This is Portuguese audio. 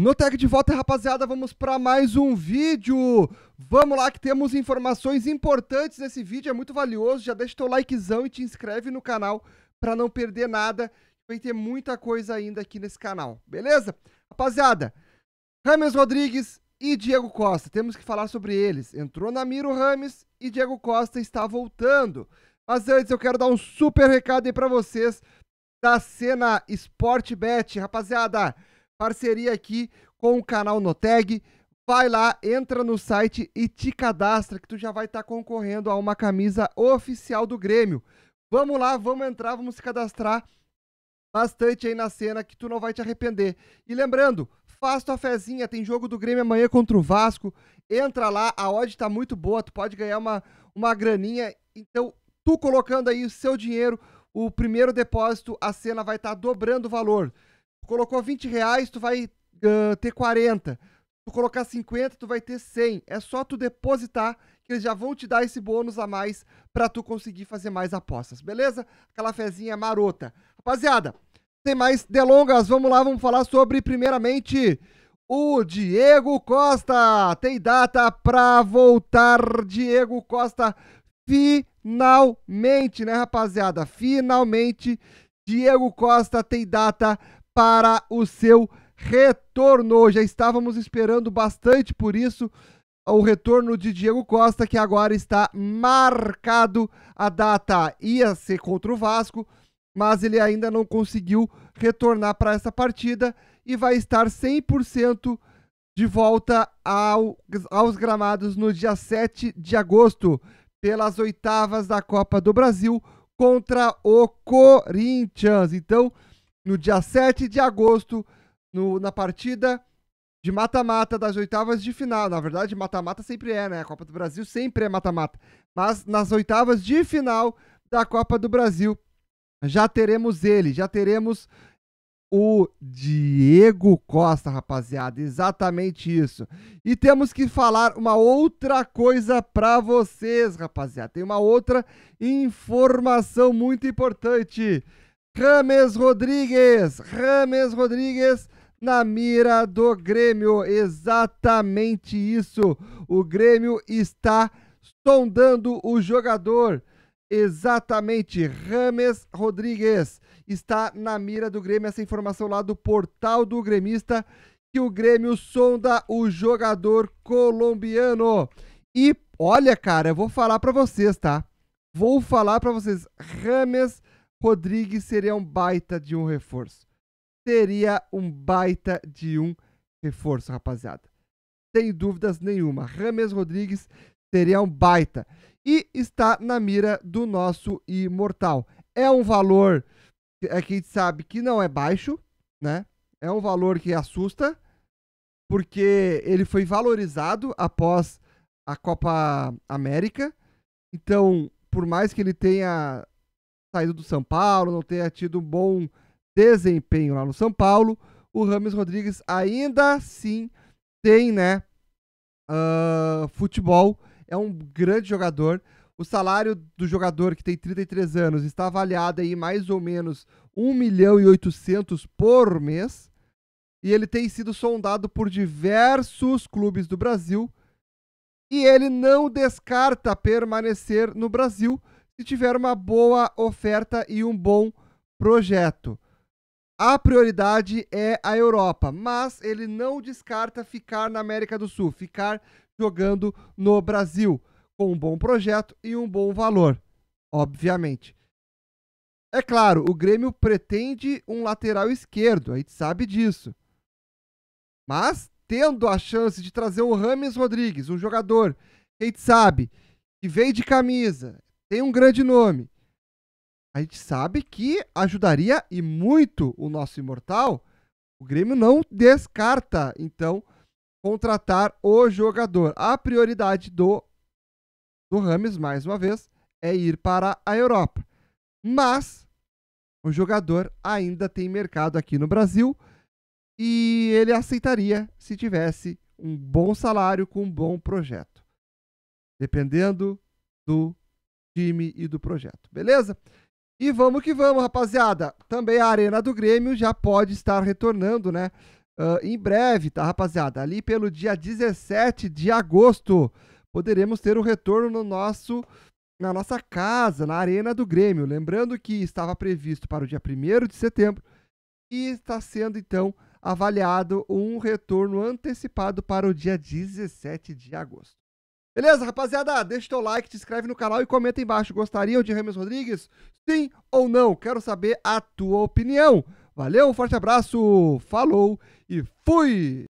No Tech de Volta, rapaziada, vamos para mais um vídeo. Vamos lá que temos informações importantes nesse vídeo, é muito valioso. Já deixa teu likezão e te inscreve no canal para não perder nada. Vai ter muita coisa ainda aqui nesse canal, beleza? Rapaziada, Rames Rodrigues e Diego Costa, temos que falar sobre eles. Entrou na Miro, Rames e Diego Costa está voltando. Mas antes eu quero dar um super recado aí para vocês da cena Sportbet, rapaziada parceria aqui com o canal Noteg. Vai lá, entra no site e te cadastra que tu já vai estar tá concorrendo a uma camisa oficial do Grêmio. Vamos lá, vamos entrar, vamos se cadastrar bastante aí na cena que tu não vai te arrepender. E lembrando, faz tua fezinha, tem jogo do Grêmio amanhã contra o Vasco. Entra lá, a odd tá muito boa, tu pode ganhar uma, uma graninha. Então, tu colocando aí o seu dinheiro, o primeiro depósito, a cena vai estar tá dobrando o valor colocou 20 reais, tu vai uh, ter 40. Tu colocar 50, tu vai ter 100. É só tu depositar que eles já vão te dar esse bônus a mais para tu conseguir fazer mais apostas, beleza? Aquela fezinha marota. Rapaziada, sem mais delongas, vamos lá, vamos falar sobre primeiramente o Diego Costa. Tem data para voltar Diego Costa finalmente, né, rapaziada? Finalmente Diego Costa tem data para o seu retorno. Já estávamos esperando bastante por isso. O retorno de Diego Costa, que agora está marcado. A data ia ser contra o Vasco, mas ele ainda não conseguiu retornar para essa partida e vai estar 100% de volta ao, aos gramados no dia 7 de agosto, pelas oitavas da Copa do Brasil contra o Corinthians. Então, no dia 7 de agosto, no, na partida de mata-mata das oitavas de final. Na verdade, mata-mata sempre é, né? A Copa do Brasil sempre é mata-mata. Mas nas oitavas de final da Copa do Brasil, já teremos ele, já teremos o Diego Costa, rapaziada. Exatamente isso. E temos que falar uma outra coisa para vocês, rapaziada. Tem uma outra informação muito importante. Rames Rodrigues, Rames Rodrigues na mira do Grêmio. Exatamente isso. O Grêmio está sondando o jogador. Exatamente, Rames Rodrigues está na mira do Grêmio. Essa informação lá do portal do gremista que o Grêmio sonda o jogador colombiano. E olha, cara, eu vou falar para vocês, tá? Vou falar para vocês, Rames Rodrigues seria um baita de um reforço. Seria um baita de um reforço, rapaziada. Sem dúvidas nenhuma. Rames Rodrigues seria um baita. E está na mira do nosso imortal. É um valor é que a gente sabe que não é baixo, né? É um valor que assusta, porque ele foi valorizado após a Copa América. Então, por mais que ele tenha saído do São Paulo, não tenha tido um bom desempenho lá no São Paulo, o Rames Rodrigues ainda assim tem, né? Uh, futebol, é um grande jogador. O salário do jogador que tem 33 anos está avaliado em mais ou menos 1 milhão e 800 por mês. E ele tem sido sondado por diversos clubes do Brasil. E ele não descarta permanecer no Brasil, se tiver uma boa oferta e um bom projeto. A prioridade é a Europa, mas ele não descarta ficar na América do Sul, ficar jogando no Brasil, com um bom projeto e um bom valor, obviamente. É claro, o Grêmio pretende um lateral esquerdo, a gente sabe disso. Mas tendo a chance de trazer o Rames Rodrigues, um jogador que a gente sabe que veio de camisa, tem um grande nome. A gente sabe que ajudaria e muito o nosso imortal. O Grêmio não descarta, então, contratar o jogador. A prioridade do, do Rames, mais uma vez, é ir para a Europa. Mas o jogador ainda tem mercado aqui no Brasil e ele aceitaria se tivesse um bom salário com um bom projeto. Dependendo do time e do projeto, beleza? E vamos que vamos, rapaziada. Também a Arena do Grêmio já pode estar retornando, né? Uh, em breve, tá, rapaziada? Ali pelo dia 17 de agosto, poderemos ter o um retorno no nosso, na nossa casa, na Arena do Grêmio. Lembrando que estava previsto para o dia 1 de setembro e está sendo, então, avaliado um retorno antecipado para o dia 17 de agosto. Beleza, rapaziada? Deixa teu like, te inscreve no canal e comenta embaixo. Gostariam de Ramos Rodrigues? Sim ou não? Quero saber a tua opinião. Valeu, um forte abraço, falou e fui!